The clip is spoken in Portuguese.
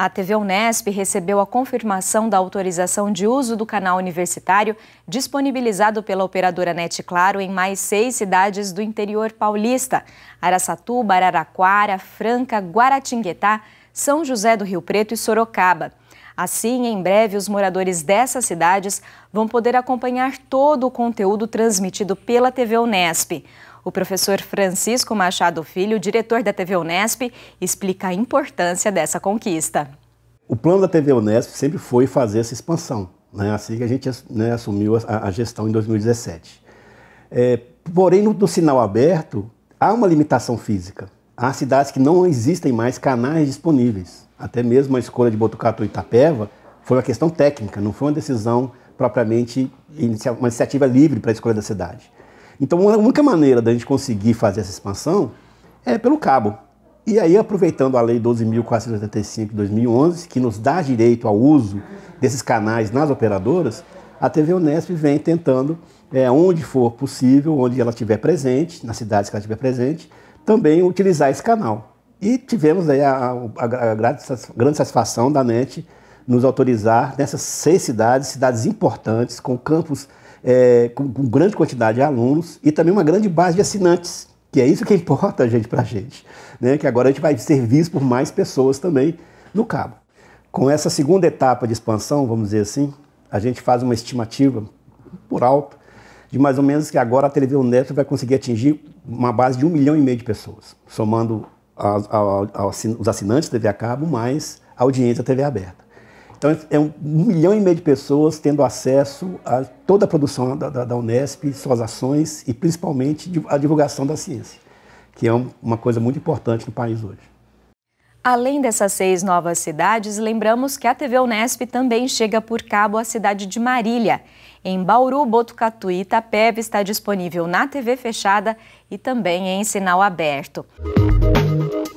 A TV Unesp recebeu a confirmação da autorização de uso do canal universitário, disponibilizado pela operadora NET Claro em mais seis cidades do interior paulista: Araçatuba, Araraquara, Franca, Guaratinguetá, São José do Rio Preto e Sorocaba. Assim, em breve, os moradores dessas cidades vão poder acompanhar todo o conteúdo transmitido pela TV Unesp. O professor Francisco Machado Filho, diretor da TV Unesp, explica a importância dessa conquista. O plano da TV Unesp sempre foi fazer essa expansão, né? assim que a gente né, assumiu a, a, gestão em 2017. É, porém, no, no sinal aberto, há uma limitação física. Há cidades que não existem mais canais disponíveis. Até mesmo a escolha de Botucatu e Itapeva foi uma questão técnica, não foi uma decisão propriamente, uma iniciativa livre para a escolha da cidade. Então, a única maneira da gente conseguir fazer essa expansão é pelo cabo. E aí, aproveitando a Lei 12.485 de 2011, que nos dá direito ao uso desses canais nas operadoras, a TV Unesp vem tentando, é, onde for possível, onde ela estiver presente, nas cidades que ela estiver presente, também utilizar esse canal. E tivemos aí a, a, a, grande, satisfação da NET nos autorizar nessas seis cidades, cidades importantes, com campos é, com, com, grande quantidade de alunos e também uma grande base de assinantes, que é isso que importa, gente, para a gente. Né? Que agora a gente vai ser visto por mais pessoas também no cabo. Com essa segunda etapa de expansão, vamos dizer assim, a gente faz uma estimativa por alto de mais ou menos que agora a televisão neto vai conseguir atingir uma base de um milhão e meio de pessoas, somando a, a, a, os assinantes da TV a cabo mais a audiência da TV aberta. Então, é um, um, milhão e meio de pessoas tendo acesso a toda a produção da, da, da Unesp, suas ações e, principalmente, a divulgação da ciência, que é um, uma coisa muito importante no país hoje. Além dessas seis novas cidades, lembramos que a TV Unesp também chega por cabo à cidade de Marília. Em Bauru, Botucatu e Itapeva está disponível na TV fechada e também em sinal aberto. Música